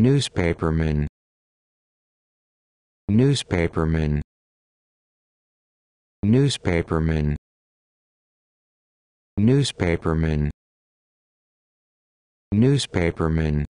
newspaperman newspaperman newspaperman newspaperman newspaperman